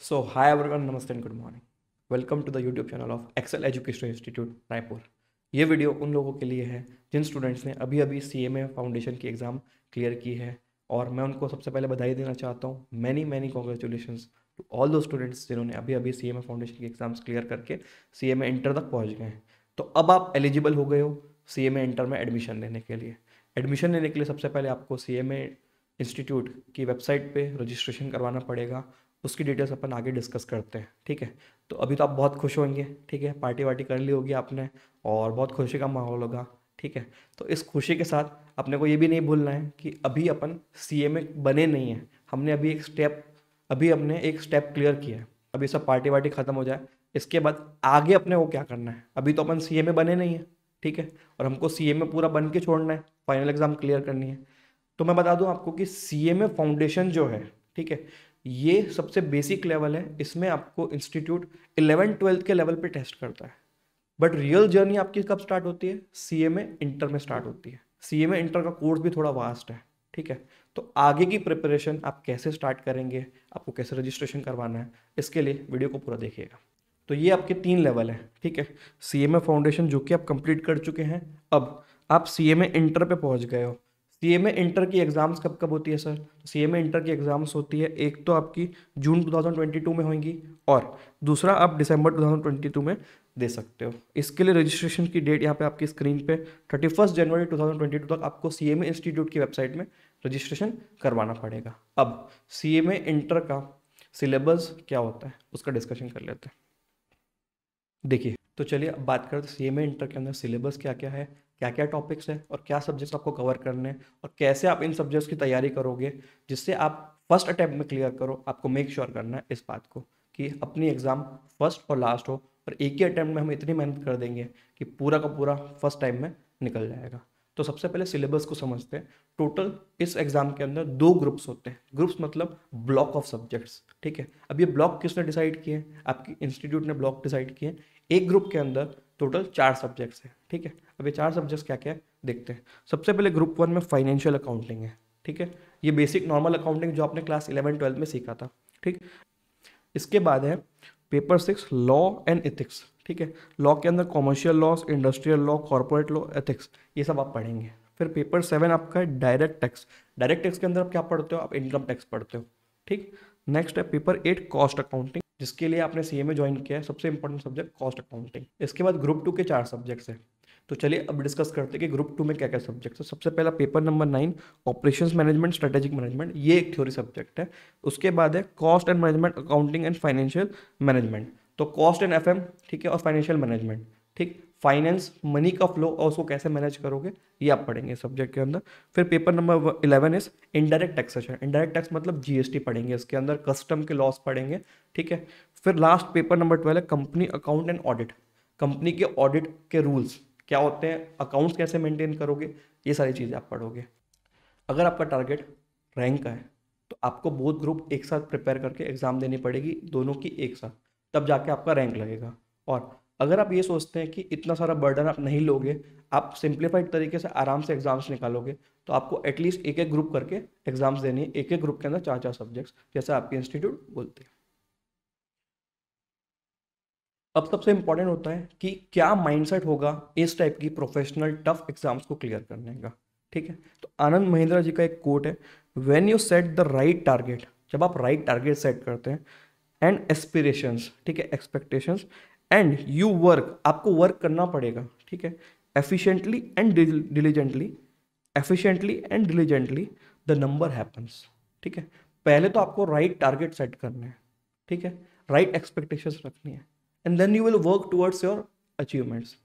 So, hi everyone, namaste and good morning. Welcome to the YouTube channel of Excel Education Institute, Raipur. ये video उन लोगों के लिए है जिन स्टूडेंट्स ने अभी अभी सी एम ए फाउंडेशन की एग्ज़ाम क्लियर की है और मैं उनको सबसे पहले बधाई देना चाहता हूँ many many congratulation to all दो स्टूडेंट्स जिन्होंने अभी अभी सी एम ए फाउंडेशन की एग्ज़ाम्स क्लियर करके सी एम ए इंटर तक पहुँच गए हैं तो अब आप एलिजिबल हो गए हो सी एम ए इंटर में एडमिशन लेने के लिए एडमिशन लेने के लिए सबसे पहले आपको सी एम ए इंस्टीट्यूट की वेबसाइट पे रजिस्ट्रेशन करवाना पड़ेगा उसकी डिटेल्स अपन आगे डिस्कस करते हैं ठीक है तो अभी तो आप बहुत खुश होंगे ठीक है पार्टी वार्टी कर ली होगी आपने और बहुत खुशी का माहौल होगा ठीक है तो इस खुशी के साथ अपने को ये भी नहीं भूलना है कि अभी अपन सी ए बने नहीं हैं हमने अभी एक स्टेप अभी हमने एक स्टेप क्लियर किया है अभी सब पार्टी वार्टी ख़त्म हो जाए इसके बाद आगे अपने को क्या करना है अभी तो अपन सी में बने नहीं है ठीक है और हमको सी में पूरा बन के छोड़ना है फाइनल एग्ज़ाम क्लियर करनी है तो मैं बता दूं आपको कि सी में फाउंडेशन जो है ठीक है ये सबसे बेसिक लेवल है इसमें आपको इंस्टीट्यूट इलेवन ट्वेल्थ के लेवल पे टेस्ट करता है बट रियल जर्नी आपकी कब स्टार्ट होती है सी ए में इंटर में स्टार्ट होती है सी ए में इंटर का कोर्स भी थोड़ा वास्ट है ठीक है तो आगे की प्रिपरेशन आप कैसे स्टार्ट करेंगे आपको कैसे रजिस्ट्रेशन करवाना है इसके लिए वीडियो को पूरा देखिएगा तो ये आपके तीन लेवल हैं ठीक है सी एम ए फाउंडेशन जो कि आप कंप्लीट कर चुके हैं अब आप सी एम ए इंटर पर पहुँच गए हो सी एम ए इंटर की एग्ज़ाम्स कब कब होती है sir C M A inter की एग्ज़ाम्स होती है एक तो आपकी जून 2022 में होंगी और दूसरा आप दिसंबर 2022 में दे सकते हो इसके लिए रजिस्ट्रेशन की डेट यहाँ पे आपकी स्क्रीन पे 31 जनवरी 2022 तक आपको सी एम ए इंस्टीट्यूट की वेबसाइट में रजिस्ट्रेशन करवाना पड़ेगा अब सी एम ए इंटर का सिलेबस क्या होता है उसका डिस्कशन कर लेते हैं देखिए तो चलिए अब बात करते सी एम ए इंटर के अंदर सिलेबस क्या क्या है क्या क्या टॉपिक्स है और क्या सब्जेक्ट्स आपको कवर करने हैं और कैसे आप इन सब्जेक्ट्स की तैयारी करोगे जिससे आप फर्स्ट अटैम्प्ट में क्लियर करो आपको मेक श्योर sure करना है इस बात को कि अपनी एग्ज़ाम फर्स्ट और लास्ट हो और एक ही अटैम्प्ट में हम इतनी मेहनत कर देंगे कि पूरा का पूरा फर्स्ट टाइम में निकल जाएगा तो सबसे पहले सिलेबस को समझते हैं टोटल इस एग्जाम के अंदर दो ग्रुप्स होते हैं ग्रुप्स मतलब ब्लॉक ऑफ सब्जेक्ट्स ठीक है अब ये ब्लॉक किसने डिसाइड किए आपकी इंस्टीट्यूट ने ब्लॉक डिसाइड किए एक ग्रुप के अंदर टोटल चार सब्जेक्ट्स हैं ठीक है अब ये चार सब्जेक्ट्स क्या क्या है देखते हैं सबसे पहले ग्रुप वन में फाइनेंशियल अकाउंटिंग है ठीक है ये बेसिक नॉर्मल अकाउंटिंग जो आपने क्लास इलेवन ट्वेल्थ में सीखा था ठीक इसके बाद है paper six law and ethics ठीक है लॉ के अंदर commercial laws industrial law corporate law ethics ये सब आप पढ़ेंगे फिर पेपर सेवन आपका है डायरेक्ट टैक्स डायरेक्ट टैक्स के अंदर आप क्या पढ़ते हो आप इनकम टैक्स पढ़ते हो ठीक नेक्स्ट है पेपर एट कॉस्ट अकाउंटिंग जिसके लिए आपने सी में ज्वाइन किया है सबसे इंपॉर्टेंट सब्जेक्ट कॉस्ट अकाउंटिंग इसके बाद ग्रुप टू के चार सब्जेक्ट्स हैं तो चलिए अब डिस्कस करते हैं कि ग्रुप टू में क्या क्या सब्जेक्ट्स है सबसे पहला paper number nine operations management strategic management ये एक थ्योरी सब्जेक्ट है उसके बाद है cost and management accounting and financial management तो कॉस्ट एंड एफ ठीक है और फाइनेंशियल मैनेजमेंट ठीक फाइनेंस मनी का फ्लो और उसको कैसे मैनेज करोगे ये आप पढ़ेंगे सब्जेक्ट के अंदर फिर paper number eleven is indirect taxation indirect tax मतलब जीएसटी पढ़ेंगे इसके अंदर कस्टम के लॉस पढ़ेंगे ठीक है फिर लास्ट पेपर नंबर ट्वेल्व है company account and audit company के ऑडिट के रूल्स क्या होते हैं अकाउंट्स कैसे मेंटेन करोगे ये सारी चीज़ें आप पढ़ोगे अगर आपका टारगेट रैंक का है तो आपको बोथ ग्रुप एक साथ प्रिपेयर करके एग्ज़ाम देनी पड़ेगी दोनों की एक साथ तब जाके आपका रैंक लगेगा और अगर आप ये सोचते हैं कि इतना सारा बर्डन आप नहीं लोगे आप सिंप्लीफाइड तरीके से आराम से एग्जाम्स निकालोगे तो आपको एटलीस्ट एक एक ग्रुप करके एग्जाम्स देनी है एक एक ग्रुप के अंदर चार चार सब्जेक्ट्स जैसे आपके इंस्टीट्यूट बोलते हैं अब सबसे इंपॉर्टेंट होता है कि क्या माइंडसेट होगा इस टाइप की प्रोफेशनल टफ एग्जाम्स को क्लियर करने का ठीक है तो आनंद महिंद्रा जी का एक कोट है when you set the right target जब आप राइट टारगेट सेट करते हैं एंड एस्पिरेशंस ठीक है एक्सपेक्टेशंस एंड यू वर्क आपको वर्क करना पड़ेगा ठीक है efficiently and diligently efficiently and diligently the number happens ठीक है पहले तो आपको राइट टारगेट सेट करने हैं ठीक है राइट एक्सपेक्टेशंस रखनी है and then you will work towards your achievements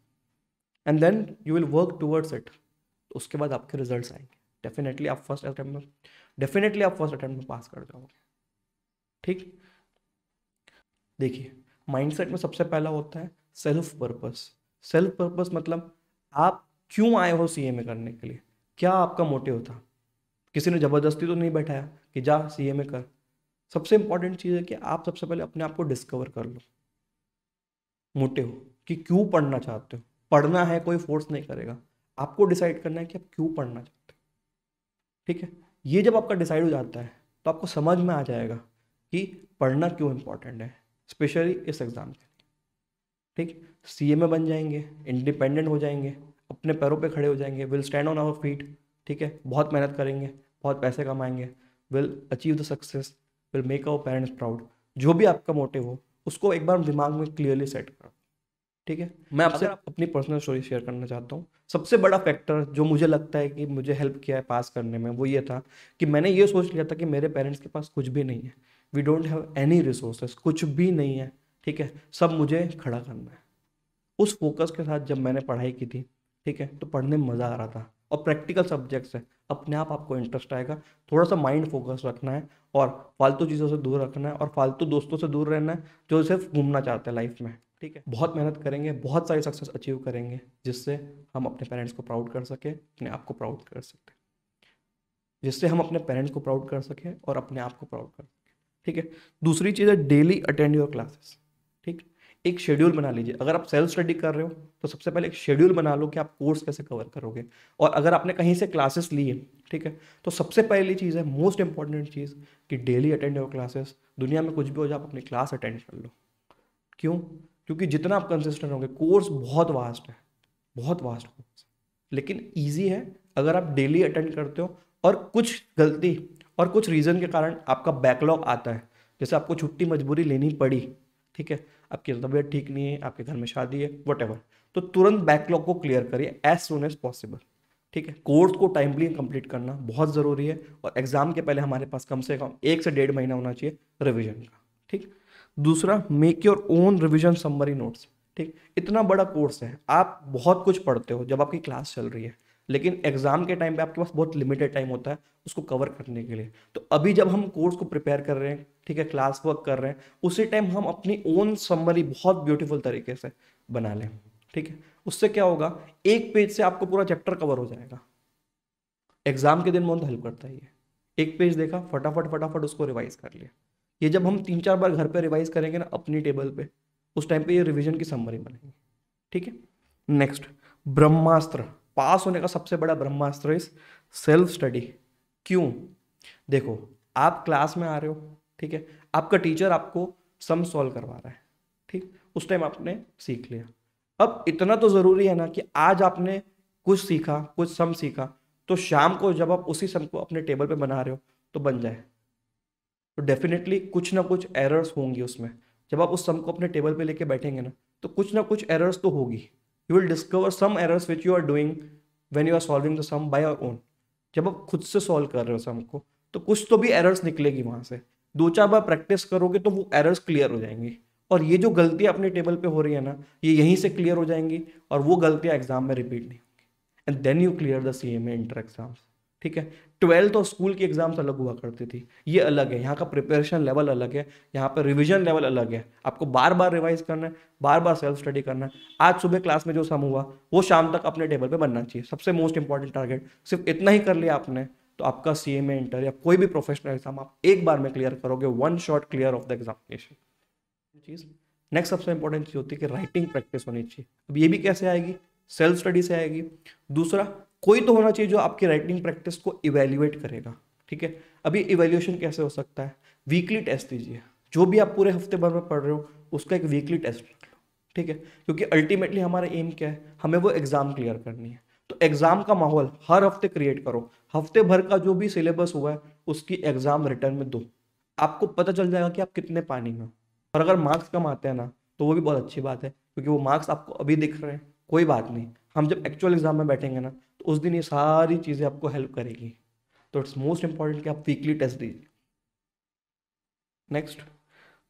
and then you will work towards it तो उसके बाद आपके रिजल्ट आएंगे डेफिनेटली आप फर्स्ट अटैम्प्ट में डेफिनेटली आप फर्स्ट अटैम्प्ट में पास कर जाओगे ठीक देखिए माइंडसेट में सबसे पहला होता है सेल्फ पर्पस सेल्फ पर्पस मतलब आप क्यों आए हो सी करने के लिए क्या आपका मोटिव था किसी ने ज़बरदस्ती तो नहीं बैठाया कि जा सी कर सबसे इंपॉर्टेंट चीज़ है कि आप सबसे पहले अपने आप को डिस्कवर कर लो मोटिव कि क्यों पढ़ना चाहते हो पढ़ना है कोई फोर्स नहीं करेगा आपको डिसाइड करना है कि आप क्यों पढ़ना चाहते हो ठीक है ये जब आपका डिसाइड हो जाता है तो आपको समझ में आ जाएगा कि पढ़ना क्यों इम्पोर्टेंट है स्पेशली इस एग्ज़ाम के लिए ठीक सी तो ए बन जाएंगे इंडिपेंडेंट हो जाएंगे अपने पैरों पे खड़े हो जाएंगे will stand on our feet ठीक है बहुत मेहनत करेंगे बहुत पैसे कमाएंगे will achieve the success will make our parents proud जो भी आपका मोटिव हो उसको एक बार दिमाग में क्लियरली सेट करो ठीक है मैं आपसे अपनी पर्सनल स्टोरी शेयर करना चाहता हूँ सबसे बड़ा फैक्टर जो मुझे लगता है कि मुझे हेल्प किया है पास करने में वो ये था कि मैंने ये सोच लिया था कि मेरे पेरेंट्स के पास कुछ भी नहीं है we don't have any resources कुछ भी नहीं है ठीक है सब मुझे खड़ा करना है उस फोकस के साथ जब मैंने पढ़ाई की थी ठीक है तो पढ़ने में मज़ा आ रहा था और प्रैक्टिकल सब्जेक्ट्स है अपने आप आपको इंटरेस्ट आएगा थोड़ा सा माइंड फोकस रखना है और फालतू चीज़ों से दूर रखना है और फालतू दोस्तों से दूर रहना है जो सिर्फ घूमना चाहते हैं लाइफ में ठीक है बहुत मेहनत करेंगे बहुत सारी सक्सेस अचीव करेंगे जिससे हम अपने पेरेंट्स को प्राउड कर सकें अपने आप को प्राउड कर सकते जिससे हम अपने पेरेंट्स को प्राउड कर सकें और अपने आप को प्राउड कर सकें ठीक है दूसरी चीज़ है डेली अटेंड योर क्लासेस ठीक एक शेड्यूल बना लीजिए अगर आप सेल्फ स्टडी कर रहे हो तो सबसे पहले एक शेड्यूल बना लो कि आप कोर्स कैसे कवर करोगे और अगर आपने कहीं से क्लासेस ली है ठीक है तो सबसे पहली चीज़ है मोस्ट इंपॉर्टेंट चीज़ कि डेली अटेंड योर क्लासेस दुनिया में कुछ भी हो जाए आप अपनी क्लास अटेंड कर लो क्यों क्योंकि जितना आप कंसिस्टेंट होंगे कोर्स बहुत वास्ट है बहुत वास्ट कोर्स लेकिन ईजी है अगर आप डेली अटेंड करते हो और कुछ गलती और कुछ रीज़न के कारण आपका बैकलॉग आता है जैसे आपको छुट्टी मजबूरी लेनी पड़ी ठीक है आपकी तबीयत ठीक नहीं है आपके घर में शादी है वट तो तुरंत बैकलॉग को क्लियर करिए एज सुन एज पॉसिबल ठीक है कोर्स को टाइमली कंप्लीट करना बहुत ज़रूरी है और एग्ज़ाम के पहले हमारे पास कम से कम एक से डेढ़ महीना होना चाहिए रिविजन का ठीक दूसरा make your own revision summary notes ठीक इतना बड़ा कोर्स है आप बहुत कुछ पढ़ते हो जब आपकी क्लास चल रही है लेकिन एग्जाम के टाइम पे आपके पास बहुत लिमिटेड टाइम होता है उसको कवर करने के लिए तो अभी जब हम कोर्स को प्रिपेयर कर रहे हैं ठीक है क्लास वर्क कर रहे हैं उसी टाइम हम अपनी ओन समरी बहुत ब्यूटीफुल तरीके से बना लें ठीक है उससे क्या होगा एक पेज से आपको पूरा चैप्टर कवर हो जाएगा एग्जाम के दिन बहुत हेल्प करता है ये एक पेज देखा फटाफट फटाफट उसको रिवाइज कर लिया ये जब हम तीन चार बार घर पर रिवाइज करेंगे ना अपनी टेबल पर उस टाइम पर ये रिविजन की समरी बनेगी ठीक है नेक्स्ट ब्रह्मास्त्र पास होने का सबसे बड़ा ब्रह्मास्त्र इस सेल्फ स्टडी क्यों देखो आप क्लास में आ रहे हो ठीक है आपका टीचर आपको सम सॉल्व करवा रहा है ठीक उस टाइम आपने सीख लिया अब इतना तो ज़रूरी है ना कि आज आपने कुछ सीखा कुछ सम सीखा तो शाम को जब आप उसी सम को अपने टेबल पे बना रहे हो तो बन जाए तो डेफिनेटली कुछ ना कुछ एरर्स होंगी उसमें जब आप उस सम को अपने टेबल पे लेके बैठेंगे ना तो कुछ ना कुछ एरर्स तो होगी you will discover some errors which you are doing when you are solving the sum by your own जब आप खुद से सॉल्व कर रहे हो सम को तो कुछ तो भी एरर्स निकलेगी वहाँ से दो चार बार प्रैक्टिस करोगे तो वो एरर्स क्लियर हो जाएंगे और ये जो गलतियाँ अपने टेबल पे हो रही है ना ये यहीं से क्लियर हो जाएंगी और वो गलतियाँ एग्जाम में रिपीट नहीं होंगी and then you clear the C M A inter exams ठीक है ट्वेल्थ और स्कूल की एग्जाम्स अलग हुआ करती थी ये अलग है यहाँ का प्रिपरेशन लेवल अलग है यहाँ पर रिविजन लेवल अलग है आपको बार बार रिवाइज करना है बार बार सेल्फ स्टडी करना है आज सुबह क्लास में जो सम हुआ वो शाम तक अपने टेबल पर बनना चाहिए सबसे मोस्ट इंपॉर्टेंट टारगेट सिर्फ इतना ही कर लिया आपने तो आपका सी एम इंटर या कोई भी प्रोफेशनल एग्जाम आप एक बार में क्लियर करोगे one shot clear of the examination चीज़ नेक्स्ट सबसे इंपॉर्टेंट चीज़ होती है कि राइटिंग प्रैक्टिस होनी चाहिए अब ये भी कैसे आएगी सेल्फ स्टडी से आएगी दूसरा कोई तो होना चाहिए जो आपकी राइटिंग प्रैक्टिस को इवेल्युएट करेगा ठीक है अभी इवेल्युएशन कैसे हो सकता है वीकली टेस्ट दीजिए जो भी आप पूरे हफ्ते भर में पढ़ रहे हो उसका एक वीकली टेस्ट रख लो ठीक है क्योंकि अल्टीमेटली हमारा एम क्या है हमें वो एग्ज़ाम क्लियर करनी है तो एग्ज़ाम का माहौल हर हफ्ते क्रिएट करो हफ्ते भर का जो भी सिलेबस हुआ है उसकी एग्ज़ाम रिटर्न में दो आपको पता चल जाएगा कि आप कितने पानी में और अगर मार्क्स कम आते हैं ना तो वो भी बहुत अच्छी बात है क्योंकि वो मार्क्स आपको अभी दिख रहे हैं कोई बात नहीं हम जब एक्चुअल एग्ज़ाम में बैठेंगे ना तो उस दिन ये सारी चीज़ें आपको हेल्प करेगी तो इट्स मोस्ट इंपॉर्टेंट कि आप वीकली टेस्ट दीजिए next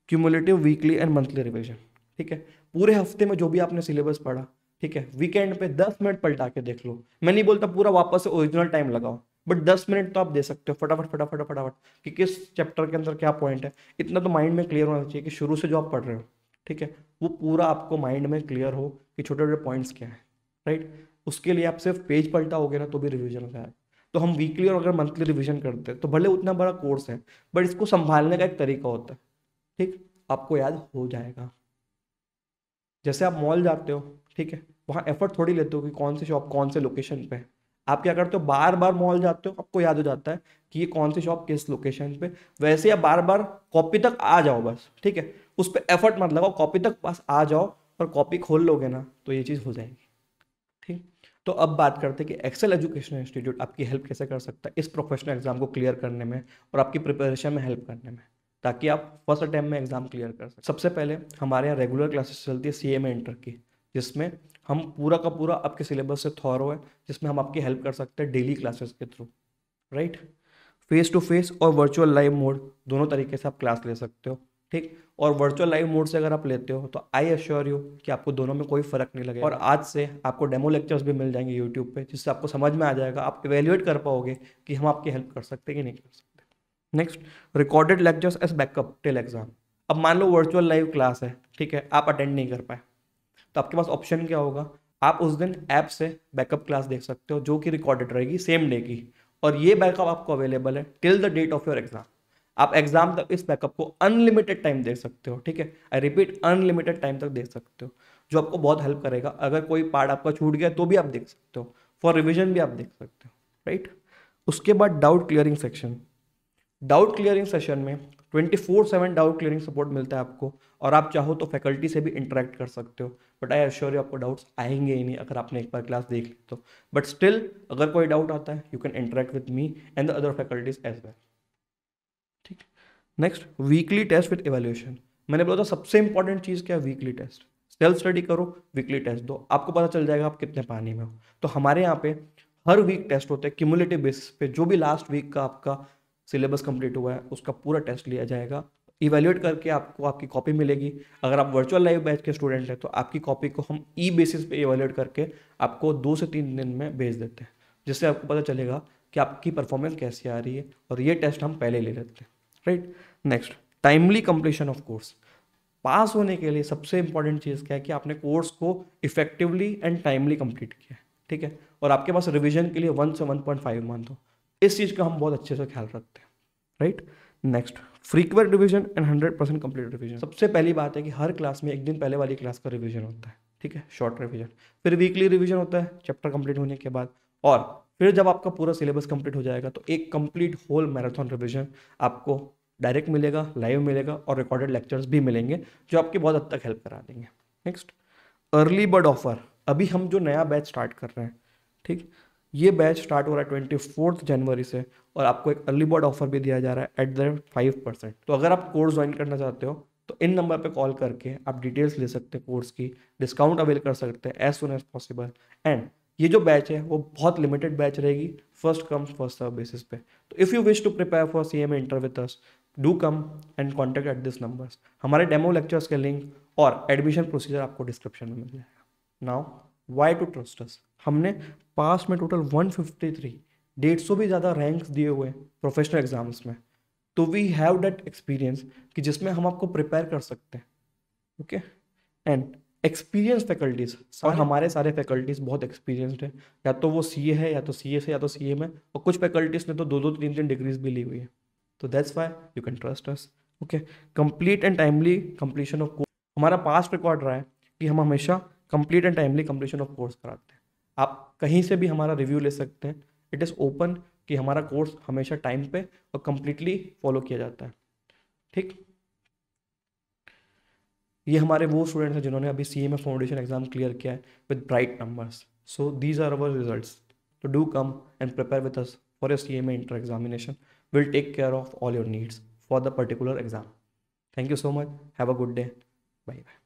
cumulative weekly and monthly revision ठीक है पूरे हफ्ते में जो भी आपने सिलेबस पढ़ा ठीक है वीकेंड पे दस मिनट पलटा के देख लो मैं नहीं बोलता पूरा वापस से ओरिजिनल टाइम लगाओ बट दस मिनट तो आप दे सकते हो फटाफट फटाफट फटाफट कि किस चैप्टर के अंदर क्या पॉइंट है इतना तो माइंड में क्लियर होना चाहिए कि शुरू से जो आप पढ़ रहे हो ठीक है वो पूरा आपको माइंड में क्लियर हो कि छोटे छोटे पॉइंट्स क्या है राइट उसके लिए आप सिर्फ पेज पलटा गया ना तो भी रिविजन हो जाएगा तो हम वीकली और अगर मंथली रिविजन करते हैं तो भले उतना बड़ा कोर्स है बट इसको संभालने का एक तरीका होता है ठीक आपको याद हो जाएगा जैसे आप मॉल जाते हो ठीक है वहाँ एफर्ट थोड़ी लेते हो कि कौन से शॉप कौन से लोकेशन पे है आप क्या करते हो बार बार मॉल जाते हो आपको याद हो जाता है कि ये कौन सी शॉप किस लोकेशन पे वैसे आप बार बार कॉपी तक आ जाओ बस ठीक है उस पर एफर्ट मत लगाओ कॉपी तक बस आ जाओ और कॉपी खोल लोगे ना तो ये चीज़ हो जाएगी ठीक तो अब बात करते हैं कि एक्सेल एजुकेशन इंस्टीट्यूट आपकी हेल्प कैसे कर सकता है इस प्रोफेशनल एग्जाम को क्लियर करने में और आपकी प्रिपरेशन में हेल्प करने में ताकि आप फर्स्ट अटैम्प में एग्जाम क्लियर कर सकें सबसे पहले हमारे यहाँ रेगुलर क्लासेस चलती है सी एम इंटर की जिसमें हम पूरा का पूरा आपके सिलेबस से थॉरो है जिसमें हम आपकी हेल्प कर सकते हैं डेली क्लासेस के through right face to face और वर्चुअल लाइव मोड दोनों तरीके से आप क्लास ले सकते हो ठीक और वर्चुअल लाइव मोड से अगर आप लेते हो तो आई एश्योर यू कि आपको दोनों में कोई फर्क नहीं लगेगा और आज से आपको डेमो लेक्चर्स भी मिल जाएंगे यूट्यूब पे जिससे आपको समझ में आ जाएगा आप इवेल्युएट कर पाओगे कि हम आपकी हेल्प कर सकते हैं कि नहीं कर सकते next recorded lectures as backup till exam अब मान लो वर्चुअल लाइव क्लास है ठीक है आप अटेंड नहीं कर पाए तो आपके पास ऑप्शन क्या होगा आप उस दिन ऐप से बैकअप क्लास देख सकते हो जो कि रिकॉर्डेड रहेगी सेम डे की और ये बैकअप आपको अवेलेबल है till the date of your exam आप एग्जाम तक इस बैकअप को अनलिमिटेड टाइम दे सकते हो ठीक है आई रिपीट अनलिमिटेड टाइम तक दे सकते हो जो आपको बहुत हेल्प करेगा अगर कोई पार्ट आपका छूट गया तो भी आप देख सकते हो फॉर रिविजन भी आप देख सकते हो राइट उसके बाद doubt clearing section doubt clearing session में twenty four seven doubt clearing support मिलता है आपको और आप चाहो तो फैकल्टी से भी इंटरेक्ट कर सकते हो बट आई एश्योर यू आपको डाउट्स आएंगे ही नहीं अगर आपने एक बार क्लास देख ली तो बट स्टिल अगर कोई डाउट आता है you can interact with me and the other faculties as well ठीक next weekly test with evaluation मैंने बोला था सबसे इंपॉर्टेंट चीज़ क्या है वीकली टेस्ट सेल्फ स्टडी करो वीकली टेस्ट दो आपको पता चल जाएगा आप कितने पानी में हो तो हमारे यहाँ पे हर वीक टेस्ट होते हैं क्यूमुलेटिव बेसिस पे जो भी लास्ट वीक का आपका सिलेबस कंप्लीट हुआ है उसका पूरा टेस्ट लिया जाएगा इवेल्यूएट करके आपको आपकी कॉपी मिलेगी अगर आप वर्चुअल लाइव बैच के स्टूडेंट हैं तो आपकी कॉपी को हम ई बेसिस पे इवेल्यूएट करके आपको दो से तीन दिन में भेज देते हैं जिससे आपको पता चलेगा कि आपकी परफॉर्मेंस कैसी आ रही है और ये टेस्ट हम पहले ले लेते हैं right next timely completion of course pass होने के लिए सबसे इंपॉर्टेंट चीज़ क्या है कि आपने कोर्स को इफेक्टिवली एंड टाइमली कंप्लीट किया ठीक है और आपके पास रिविजन के लिए वन से वन पॉइंट फाइव मंथ हो इस चीज़ का हम बहुत अच्छे से ख्याल रखते हैं right next frequent revision and hundred percent complete revision सबसे पहली बात है कि हर क्लास में एक दिन पहले वाली क्लास का रिविजन होता है ठीक है शॉर्ट रिविजन फिर वीकली रिविजन होता है चैप्टर कंप्लीट होने के बाद और फिर जब आपका पूरा सिलेबस कंप्लीट हो जाएगा तो एक कंप्लीट होल मैराथन रिविजन आपको डायरेक्ट मिलेगा लाइव मिलेगा और रिकॉर्डेड लेक्चर्स भी मिलेंगे जो आपकी बहुत हद तक हेल्प करा देंगे नेक्स्ट अर्ली बर्ड ऑफर अभी हम जो नया बैच स्टार्ट कर रहे हैं ठीक ये बैच स्टार्ट हो रहा है ट्वेंटी फोर्थ जनवरी से और आपको एक अर्ली बर्ड ऑफर भी दिया जा रहा है at the rate five percent तो अगर आप कोर्स ज्वाइन करना चाहते हो तो इन नंबर पे कॉल करके आप डिटेल्स ले सकते हैं कोर्स की डिस्काउंट अवेल कर सकते हैं as soon as possible and ये जो बैच है वो बहुत लिमिटेड बैच रहेगी first come first serve basis पे तो if you wish to prepare for C M A with us do come and contact at this numbers हमारे demo lectures के लिंक और एडमिशन प्रोसीजर आपको डिस्क्रिप्शन में मिल जाएगा now why to trust us हमने पास में टोटल 153 डेढ़ सौ भी ज़्यादा रैंक्स दिए हुए हैं प्रोफेशनल एग्जाम्स में तो वी हैव डेट एक्सपीरियंस कि जिसमें हम आपको प्रिपेयर कर सकते हैं ओके एंड एक्सपीरियंस फैकल्टीज और हमारे सारे फैकल्टीज बहुत एक्सपीरियंस्ड तो है या तो वो सी है या तो सी एस है या तो सी एम है और कुछ फैकल्टीज ने तो दो दो तीन तीन डिग्रीज भी ली हुई है तो that's why you can trust us okay complete and timely completion of course हमारा पास्ट रिकॉर्ड रहा है कि हम हमेशा complete and timely completion of course कराते हैं आप कहीं से भी हमारा रिव्यू ले सकते हैं इट इज़ ओपन कि हमारा कोर्स हमेशा टाइम पे और कम्प्लीटली फॉलो किया जाता है ठीक ये हमारे वो स्टूडेंट्स हैं जिन्होंने अभी C M A foundation exam clear किया है with bright numbers so these are our result तो do come and prepare with us for your C M A inter examination will take care of all your needs for the particular exam thank you so much have a good day bye bye